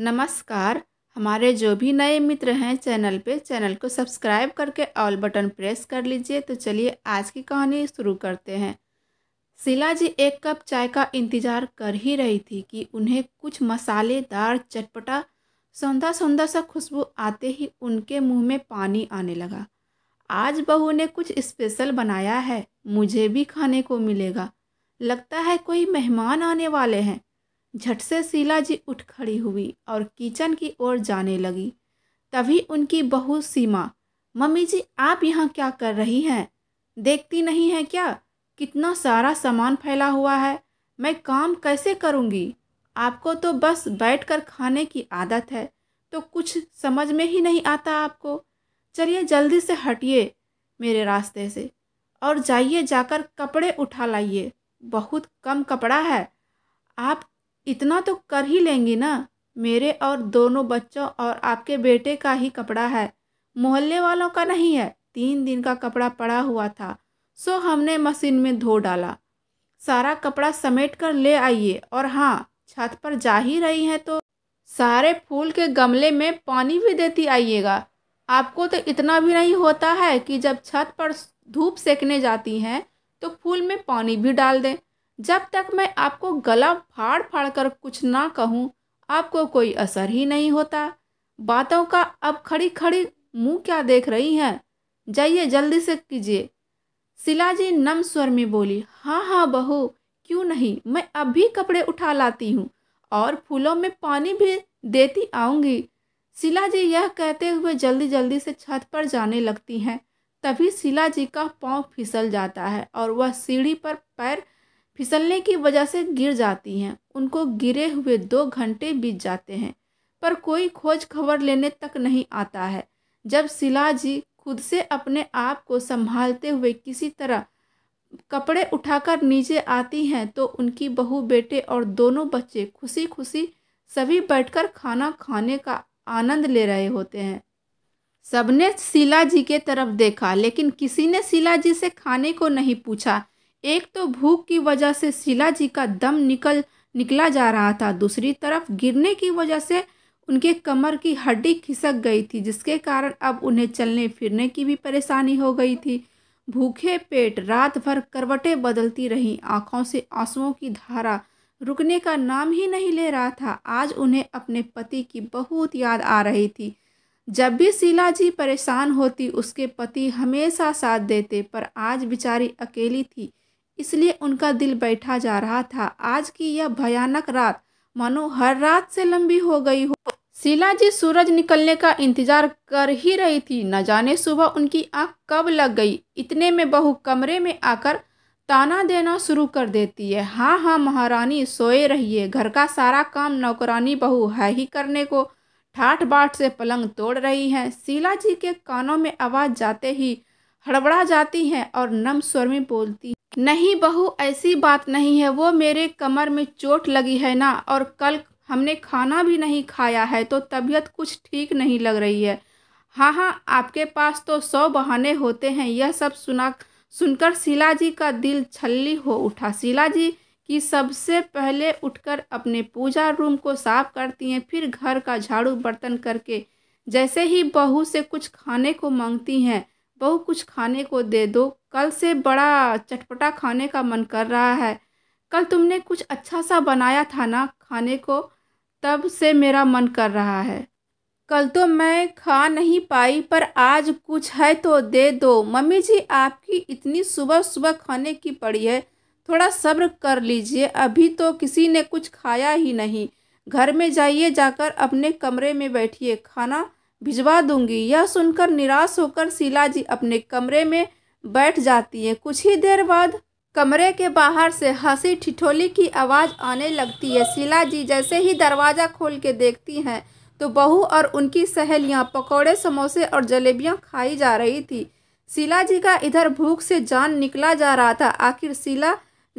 नमस्कार हमारे जो भी नए मित्र हैं चैनल पे चैनल को सब्सक्राइब करके ऑल बटन प्रेस कर लीजिए तो चलिए आज की कहानी शुरू करते हैं शिला जी एक कप चाय का इंतज़ार कर ही रही थी कि उन्हें कुछ मसालेदार चटपटा सौंधा सौंधा सा खुशबू आते ही उनके मुंह में पानी आने लगा आज बहू ने कुछ स्पेशल बनाया है मुझे भी खाने को मिलेगा लगता है कोई मेहमान आने वाले हैं झट से शीला जी उठ खड़ी हुई और किचन की ओर जाने लगी तभी उनकी बहू सीमा मम्मी जी आप यहाँ क्या कर रही हैं देखती नहीं है क्या कितना सारा सामान फैला हुआ है मैं काम कैसे करूँगी आपको तो बस बैठकर खाने की आदत है तो कुछ समझ में ही नहीं आता आपको चलिए जल्दी से हटिए मेरे रास्ते से और जाइए जाकर कपड़े उठा लाइए बहुत कम कपड़ा है आप इतना तो कर ही लेंगी ना मेरे और दोनों बच्चों और आपके बेटे का ही कपड़ा है मोहल्ले वालों का नहीं है तीन दिन का कपड़ा पड़ा हुआ था सो हमने मशीन में धो डाला सारा कपड़ा समेट कर ले आइए और हाँ छत पर जा ही रही हैं तो सारे फूल के गमले में पानी भी देती आइएगा आपको तो इतना भी नहीं होता है कि जब छत पर धूप सेकने जाती हैं तो फूल में पानी भी डाल दें जब तक मैं आपको गला फाड़ फाड़ कर कुछ ना कहूँ आपको कोई असर ही नहीं होता बातों का अब खड़ी खड़ी मुंह क्या देख रही हैं जाइए जल्दी से कीजिए शिला जी नम स्वर में बोली हाँ हाँ बहू क्यों नहीं मैं अब भी कपड़े उठा लाती हूँ और फूलों में पानी भी देती आऊँगी शिला जी यह कहते हुए जल्दी जल्दी से छत पर जाने लगती हैं तभी शिला जी का पाँव फिसल जाता है और वह सीढ़ी पर पैर फिसलने की वजह से गिर जाती हैं उनको गिरे हुए दो घंटे बीत जाते हैं पर कोई खोज खबर लेने तक नहीं आता है जब शिला जी खुद से अपने आप को संभालते हुए किसी तरह कपड़े उठाकर नीचे आती हैं तो उनकी बहू बेटे और दोनों बच्चे खुशी खुशी सभी बैठकर खाना खाने का आनंद ले रहे होते हैं सबने शिला जी के तरफ देखा लेकिन किसी ने शिला जी से खाने को नहीं पूछा एक तो भूख की वजह से शिला जी का दम निकल निकला जा रहा था दूसरी तरफ गिरने की वजह से उनके कमर की हड्डी खिसक गई थी जिसके कारण अब उन्हें चलने फिरने की भी परेशानी हो गई थी भूखे पेट रात भर करवटें बदलती रहीं आँखों से आंसुओं की धारा रुकने का नाम ही नहीं ले रहा था आज उन्हें अपने पति की बहुत याद आ रही थी जब भी शीला जी परेशान होती उसके पति हमेशा साथ देते पर आज बेचारी अकेली थी इसलिए उनका दिल बैठा जा रहा था आज की यह भयानक रात मानो हर रात से लंबी हो गई हो शीला जी सूरज निकलने का इंतजार कर ही रही थी न जाने सुबह उनकी आंख कब लग गई इतने में बहू कमरे में आकर ताना देना शुरू कर देती है हाँ हाँ महारानी सोए रहिए घर का सारा काम नौकरानी बहू है ही करने को ठाठ बाट से पलंग तोड़ रही हैं शीला जी के कानों में आवाज़ जाते ही हड़बड़ा जाती हैं और नम स्वर में बोलती नहीं बहू ऐसी बात नहीं है वो मेरे कमर में चोट लगी है ना और कल हमने खाना भी नहीं खाया है तो तबीयत कुछ ठीक नहीं लग रही है हाँ हाँ आपके पास तो सौ बहाने होते हैं यह सब सुना सुनकर शिला जी का दिल छल्ली हो उठा शिला जी कि सबसे पहले उठकर अपने पूजा रूम को साफ करती हैं फिर घर का झाड़ू बर्तन करके जैसे ही बहू से कुछ खाने को मांगती हैं बहू कुछ खाने को दे दो कल से बड़ा चटपटा खाने का मन कर रहा है कल तुमने कुछ अच्छा सा बनाया था ना खाने को तब से मेरा मन कर रहा है कल तो मैं खा नहीं पाई पर आज कुछ है तो दे दो मम्मी जी आपकी इतनी सुबह सुबह खाने की पड़ी है थोड़ा सब्र कर लीजिए अभी तो किसी ने कुछ खाया ही नहीं घर में जाइए जाकर अपने कमरे में बैठिए खाना भिजवा दूंगी यह सुनकर निराश होकर शीला जी अपने कमरे में बैठ जाती हैं कुछ ही देर बाद कमरे के बाहर से हंसी ठिठोली की आवाज़ आने लगती है शीला जी जैसे ही दरवाज़ा खोल के देखती हैं तो बहू और उनकी सहेलियां पकौड़े समोसे और जलेबियां खाई जा रही थी शीला जी का इधर भूख से जान निकला जा रहा था आखिर शीला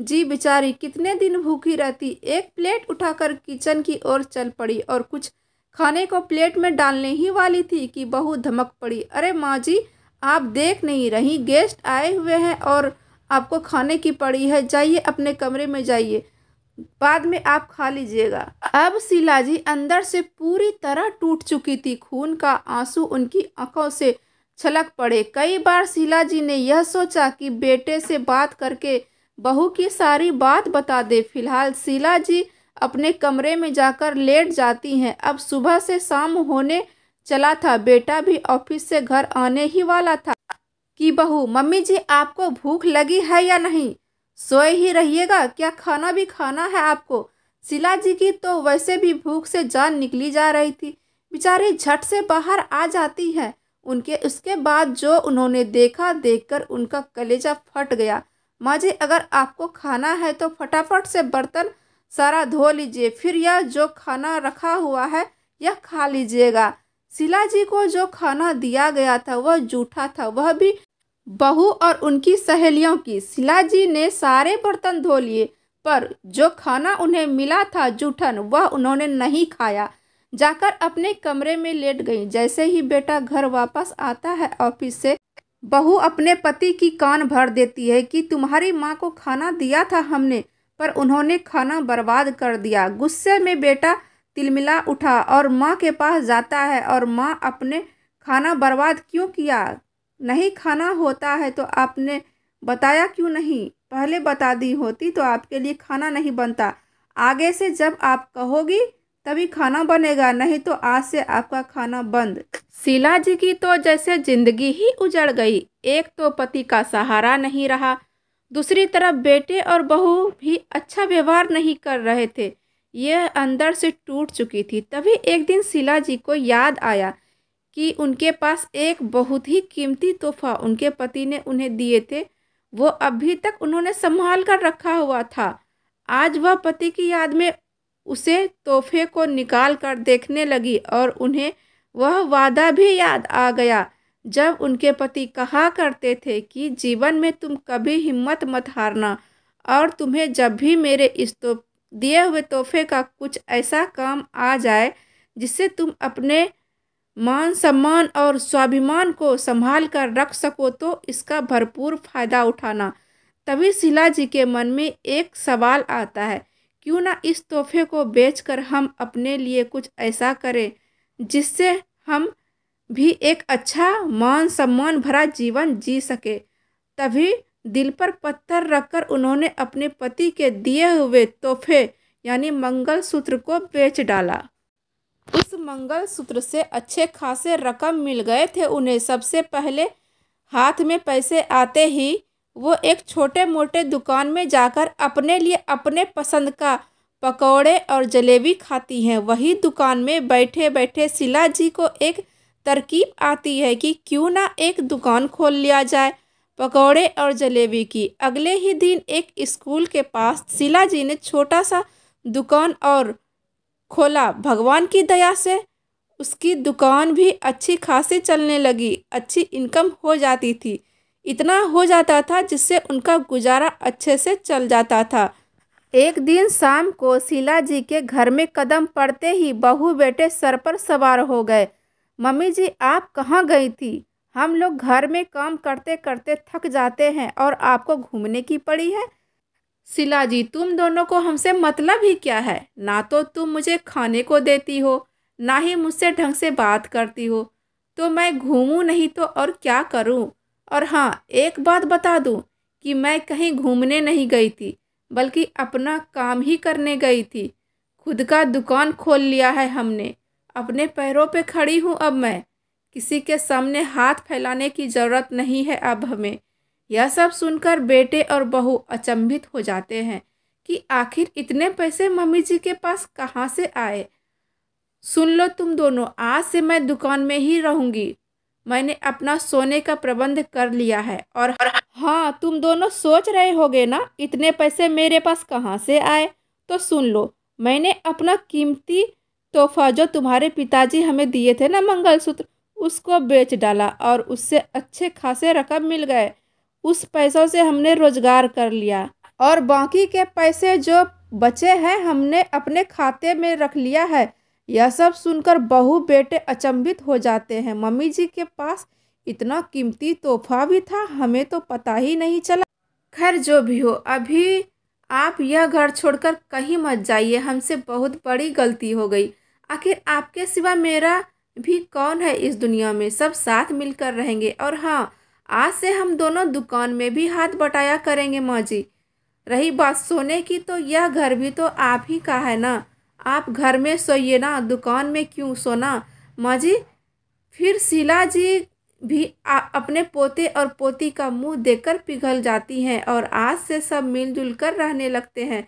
जी बेचारी कितने दिन भूखी रहती एक प्लेट उठाकर किचन की ओर चल पड़ी और कुछ खाने को प्लेट में डालने ही वाली थी कि बहू धमक पड़ी अरे माँ जी आप देख नहीं रही गेस्ट आए हुए हैं और आपको खाने की पड़ी है जाइए अपने कमरे में जाइए बाद में आप खा लीजिएगा अब जी अंदर से पूरी तरह टूट चुकी थी खून का आंसू उनकी आंखों से छलक पड़े कई बार जी ने यह सोचा कि बेटे से बात करके बहू की सारी बात बता दे फिलहाल शीला जी अपने कमरे में जाकर लेट जाती हैं अब सुबह से शाम होने चला था बेटा भी ऑफिस से घर आने ही वाला था कि बहू मम्मी जी आपको भूख लगी है या नहीं सोए ही रहिएगा क्या खाना भी खाना है आपको शिला जी की तो वैसे भी भूख से जान निकली जा रही थी बेचारी झट से बाहर आ जाती है उनके उसके बाद जो उन्होंने देखा देखकर उनका कलेजा फट गया माँ जी अगर आपको खाना है तो फटाफट से बर्तन सारा धो लीजिए फिर यह जो खाना रखा हुआ है यह खा लीजिएगा शिला जी को जो खाना दिया गया था वह जूठा था वह भी बहू और उनकी सहेलियों की शिला जी ने सारे बर्तन धो लिए पर जो खाना उन्हें मिला था जूठन वह उन्होंने नहीं खाया जाकर अपने कमरे में लेट गई जैसे ही बेटा घर वापस आता है ऑफिस से बहू अपने पति की कान भर देती है कि तुम्हारी माँ को खाना दिया था हमने पर उन्होंने खाना बर्बाद कर दिया गुस्से में बेटा तिलमिला उठा और माँ के पास जाता है और माँ अपने खाना बर्बाद क्यों किया नहीं खाना होता है तो आपने बताया क्यों नहीं पहले बता दी होती तो आपके लिए खाना नहीं बनता आगे से जब आप कहोगी तभी खाना बनेगा नहीं तो आज से आपका खाना बंद शीला जी की तो जैसे जिंदगी ही उजड़ गई एक तो पति का सहारा नहीं रहा दूसरी तरफ बेटे और बहू भी अच्छा व्यवहार नहीं कर रहे थे यह अंदर से टूट चुकी थी तभी एक दिन शिला जी को याद आया कि उनके पास एक बहुत ही कीमती तोहफा उनके पति ने उन्हें दिए थे वो अभी तक उन्होंने संभाल कर रखा हुआ था आज वह पति की याद में उसे तोहफे को निकाल कर देखने लगी और उन्हें वह वादा भी याद आ गया जब उनके पति कहा करते थे कि जीवन में तुम कभी हिम्मत मत हारना और तुम्हें जब भी मेरे इस तो दिए हुए तोहफे का कुछ ऐसा काम आ जाए जिससे तुम अपने मान सम्मान और स्वाभिमान को संभाल कर रख सको तो इसका भरपूर फायदा उठाना तभी शिला जी के मन में एक सवाल आता है क्यों ना इस तोहफे को बेचकर हम अपने लिए कुछ ऐसा करें जिससे हम भी एक अच्छा मान सम्मान भरा जीवन जी सके तभी दिल पर पत्थर रखकर उन्होंने अपने पति के दिए हुए तोहफे यानी मंगलसूत्र को बेच डाला उस मंगलसूत्र से अच्छे खासे रकम मिल गए थे उन्हें सबसे पहले हाथ में पैसे आते ही वो एक छोटे मोटे दुकान में जाकर अपने लिए अपने पसंद का पकौड़े और जलेबी खाती हैं वही दुकान में बैठे बैठे शिला जी को एक तरकीब आती है कि क्यों ना एक दुकान खोल लिया जाए पकौड़े और जलेबी की अगले ही दिन एक स्कूल के पास शिला जी ने छोटा सा दुकान और खोला भगवान की दया से उसकी दुकान भी अच्छी खासी चलने लगी अच्छी इनकम हो जाती थी इतना हो जाता था जिससे उनका गुजारा अच्छे से चल जाता था एक दिन शाम को शिला जी के घर में कदम पड़ते ही बहू बेटे सर पर सवार हो गए मम्मी जी आप कहाँ गई थी हम लोग घर में काम करते करते थक जाते हैं और आपको घूमने की पड़ी है शिला जी तुम दोनों को हमसे मतलब ही क्या है ना तो तुम मुझे खाने को देती हो ना ही मुझसे ढंग से बात करती हो तो मैं घूमूं नहीं तो और क्या करूं और हाँ एक बात बता दूं कि मैं कहीं घूमने नहीं गई थी बल्कि अपना काम ही करने गई थी खुद का दुकान खोल लिया है हमने अपने पैरों पे खड़ी हूँ अब मैं किसी के सामने हाथ फैलाने की ज़रूरत नहीं है अब हमें यह सब सुनकर बेटे और बहू अचंभित हो जाते हैं कि आखिर इतने पैसे मम्मी जी के पास कहाँ से आए सुन लो तुम दोनों आज से मैं दुकान में ही रहूँगी मैंने अपना सोने का प्रबंध कर लिया है और हाँ तुम दोनों सोच रहे होगे ना इतने पैसे मेरे पास कहाँ से आए तो सुन लो मैंने अपना कीमती तोहफा जो तुम्हारे पिताजी हमें दिए थे ना मंगलसूत्र उसको बेच डाला और उससे अच्छे खासे रकम मिल गए उस पैसों से हमने रोजगार कर लिया और बाकी के पैसे जो बचे हैं हमने अपने खाते में रख लिया है यह सब सुनकर बहू बेटे अचंभित हो जाते हैं मम्मी जी के पास इतना कीमती तोहफा भी था हमें तो पता ही नहीं चला खैर जो भी हो अभी आप यह घर छोड़कर कहीं मत जाइए हमसे बहुत बड़ी गलती हो गई आखिर आपके सिवा मेरा भी कौन है इस दुनिया में सब साथ मिलकर रहेंगे और हाँ आज से हम दोनों दुकान में भी हाथ बटाया करेंगे माँ जी रही बात सोने की तो यह घर भी तो आप ही का है ना आप घर में सोइए ना दुकान में क्यों सोना माँ जी फिर शीला जी भी आ, अपने पोते और पोती का मुंह देखकर पिघल जाती हैं और आज से सब मिलजुल कर रहने लगते हैं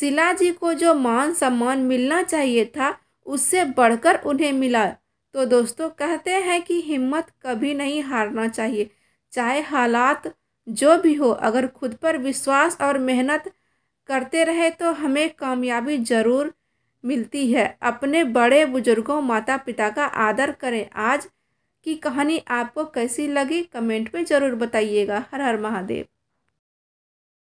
शीला जी को जो मान सम्मान मिलना चाहिए था उससे बढ़कर उन्हें मिला तो दोस्तों कहते हैं कि हिम्मत कभी नहीं हारना चाहिए चाहे हालात जो भी हो अगर खुद पर विश्वास और मेहनत करते रहे तो हमें कामयाबी ज़रूर मिलती है अपने बड़े बुजुर्गों माता पिता का आदर करें आज की कहानी आपको कैसी लगी कमेंट में ज़रूर बताइएगा हर हर महादेव